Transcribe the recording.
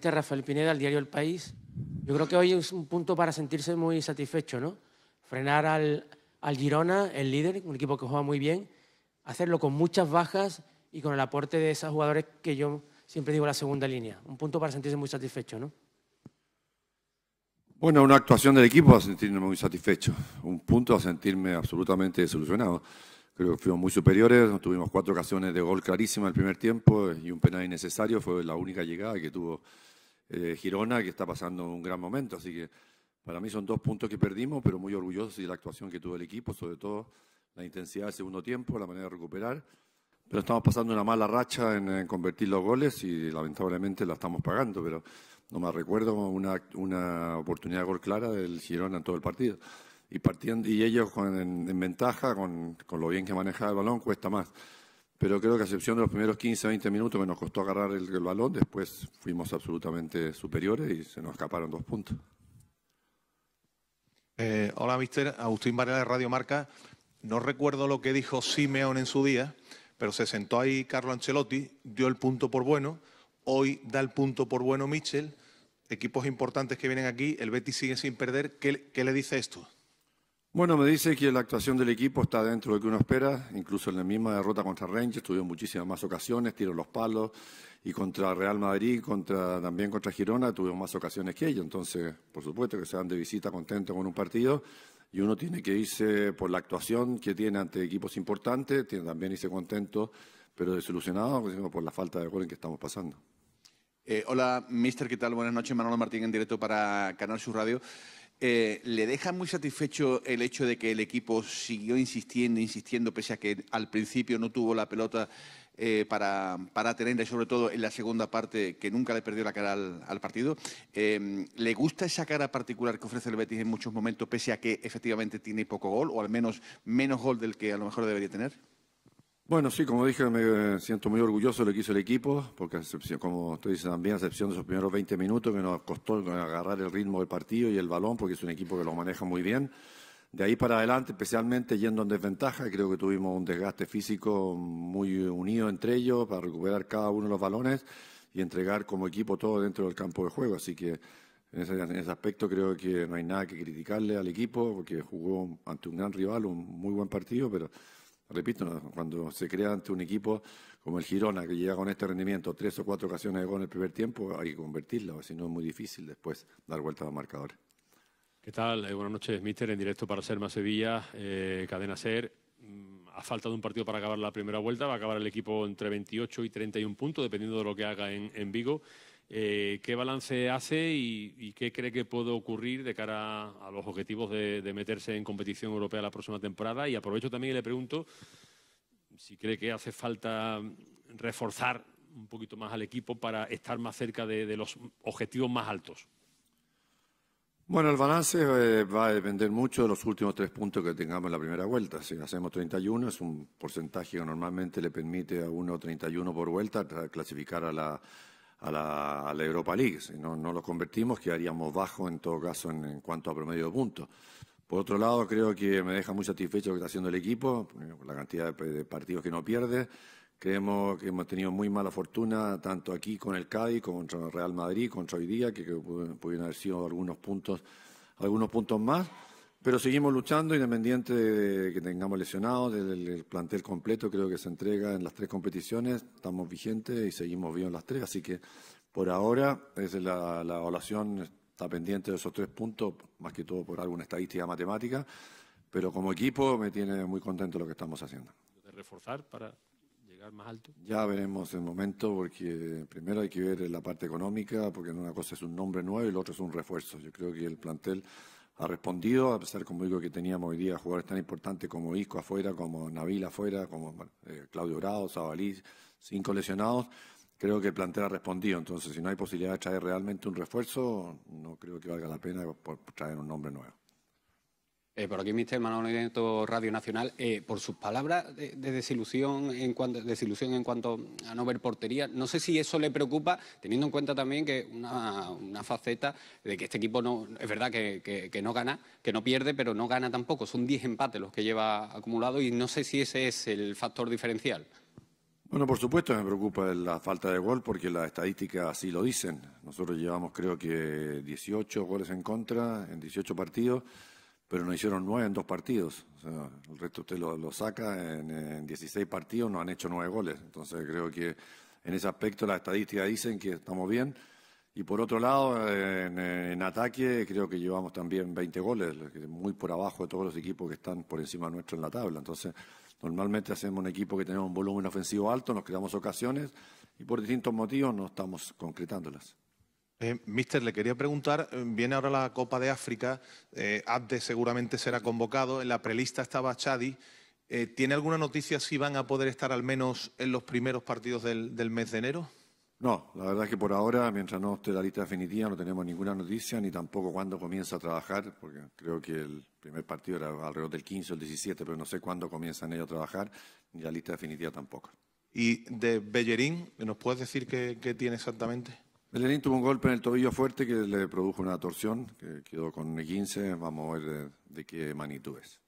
este Rafael Pineda, al diario El País. Yo creo que hoy es un punto para sentirse muy satisfecho, ¿no? Frenar al, al Girona, el líder, un equipo que juega muy bien, hacerlo con muchas bajas y con el aporte de esos jugadores que yo siempre digo la segunda línea. Un punto para sentirse muy satisfecho, ¿no? Bueno, una actuación del equipo a sentirme muy satisfecho. Un punto a sentirme absolutamente desilusionado. Creo que fuimos muy superiores, tuvimos cuatro ocasiones de gol clarísima el primer tiempo y un penal innecesario. Fue la única llegada que tuvo eh, Girona, que está pasando un gran momento. Así que para mí son dos puntos que perdimos, pero muy orgullosos de la actuación que tuvo el equipo, sobre todo la intensidad del segundo tiempo, la manera de recuperar. Pero estamos pasando una mala racha en, convertir los goles y lamentablemente la estamos pagando, pero no me recuerdo una, una oportunidad de gol clara del Girona en todo el partido. Y, partiendo, y ellos con, en, ventaja, con, con lo bien que maneja el balón, cuesta más pero creo que a excepción de los primeros 15, 20 minutos que nos costó agarrar el, balón, después fuimos absolutamente superiores y se nos escaparon dos puntos. Eh, hola, mister. Agustín Varela de Radio Marca. No recuerdo lo que dijo Simeón en su día, pero se sentó ahí Carlo Ancelotti, dio el punto por bueno. Hoy da el punto por bueno Michel. Equipos importantes que vienen aquí, el Betis sigue sin perder. qué le dice esto? Bueno, me dice que la actuación del equipo está dentro de lo que uno espera, incluso en la misma derrota contra Rangers, tuvieron muchísimas más ocasiones, tiró los palos, y contra Real Madrid, contra, también contra Girona, tuvieron más ocasiones que ellos. Entonces, por supuesto que se dan de visita contentos con un partido, y uno tiene que irse por la actuación que tiene ante equipos importantes, tiene, también irse contento, pero desilusionado por la falta de gol en que estamos pasando. Eh, hola, mister, ¿qué tal? Buenas noches, Manolo Martín en directo para Canal Sur Radio. Eh, ¿Le deja muy satisfecho el hecho de que el equipo siguió insistiendo, insistiendo, pese a que al principio no tuvo la pelota eh, para, para tenerla y sobre todo en la segunda parte, que nunca le perdió la cara al, partido? Em, ¿Le gusta esa cara particular que ofrece el Betis en muchos momentos, pese a que efectivamente tiene poco gol, o al menos menos gol del que a lo mejor debería tener? Bueno, sí, como dije, me eh, siento muy orgulloso de lo que hizo el equipo, porque como usted dice también, a excepción de esos primeros 20 minutos que nos costó agarrar el ritmo del partido y el balón, porque es un equipo que lo maneja muy bien. De ahí para adelante, especialmente yendo en desventaja, creo que tuvimos un desgaste físico muy unido entre ellos para recuperar cada uno de los balones y entregar como equipo todo dentro del campo de juego. Así que en ese, en ese aspecto creo que no hay nada que criticarle al equipo, porque jugó ante un gran rival, un muy buen partido, pero Repito, cuando se crea ante un equipo como el Girona, que llega con este rendimiento tres o cuatro ocasiones de gol en el primer tiempo, hay que convertirlo, si no es muy difícil después dar vuelta a los marcadores. ¿Qué tal? Eh, buenas noches, míster. en directo para serma Sevilla, eh, Cadena Ser. Ha mm, faltado un partido para acabar la primera vuelta, va a acabar el equipo entre 28 y 31 puntos, dependiendo de lo que haga en, en Vigo. Eh, ¿Qué balance hace y, qué cree que puede ocurrir de cara a los objetivos de, meterse en competición europea la próxima temporada? Y aprovecho también y le pregunto si cree que hace falta reforzar un poquito más al equipo para estar más cerca de, los objetivos más altos. Bueno, el balance eh, va a depender mucho de los últimos tres puntos que tengamos en la primera vuelta. Si hacemos 31, es un porcentaje que normalmente le permite a uno 31 por vuelta clasificar a la, a la, Europa League. Si no, no los convertimos, quedaríamos bajos en todo caso en, cuanto a promedio de puntos. Por otro lado, creo que me deja muy satisfecho lo que está haciendo el equipo, eh, la cantidad de partidos que no pierde. Creemos que hemos tenido muy mala fortuna, tanto aquí con el Cádiz, contra el Real Madrid, contra hoy día, que pudieron haber sido algunos puntos, algunos puntos más. Pero seguimos luchando, independiente de que tengamos lesionados, el plantel completo creo que se entrega en las tres competiciones, estamos vigentes y seguimos vivos las tres, así que por ahora es la, evaluación está pendiente de esos tres puntos, más que todo por alguna estadística matemática, pero como equipo me tiene muy contento lo que estamos haciendo. ¿De reforzar para llegar más alto? Ya veremos el momento, porque primero hay que ver la parte económica, porque una cosa es un nombre nuevo y la otra es un refuerzo. Yo creo que el plantel ha respondido, a pesar, como digo, que teníamos hoy día jugadores tan importantes como Isco afuera, como Nabil afuera, como eh, Claudio Grado, Zabalí, cinco lesionados. Creo que el plantel ha respondido, entonces si no hay posibilidad de traer realmente un refuerzo, no creo que valga la pena por traer un nombre nuevo. Eh, por aquí, Mister Manuel Nieto, Radio Nacional, eh, por sus palabras de, desilusión en cuanto desilusión en cuanto a no ver portería, no sé si eso le preocupa, teniendo en cuenta también que una, faceta de que este equipo no es verdad que, no gana, que no pierde, pero no gana tampoco. Son 10 empates los que lleva acumulado y no sé si ese es el factor diferencial. Bueno, por supuesto me preocupa la falta de gol porque las estadísticas así lo dicen. Nosotros llevamos creo que 18 goles en contra en 18 partidos pero nos hicieron nueve en dos partidos. O sea, el resto usted lo, saca, en, 16 partidos nos han hecho nueve goles. Entonces creo que en ese aspecto las estadísticas dicen que estamos bien. Y por otro lado, en, ataque creo que llevamos también 20 goles, muy por abajo de todos los equipos que están por encima nuestro en la tabla. Entonces, normalmente hacemos un equipo que tenemos un volumen ofensivo alto, nos creamos ocasiones y por distintos motivos no estamos concretándolas. Eh, Mister, le quería preguntar, eh, viene ahora la Copa de África, eh, Abde seguramente será convocado, en la prelista estaba Chadi. Eh, ¿Tiene alguna noticia si van a poder estar al menos en los primeros partidos del, mes de enero? No, la verdad es que por ahora, mientras no esté la lista definitiva, no tenemos ninguna noticia, ni tampoco cuándo comienza a trabajar, porque creo que el primer partido era alrededor del 15 o el 17, pero no sé cuándo comienzan ellos a trabajar, ni la lista definitiva tampoco. ¿Y de Bellerín, nos puedes decir qué tiene exactamente? Belén tuvo un golpe en el tobillo fuerte que le produjo una torsión, que quedó con 15, vamos a ver eh, de, qué magnitud es.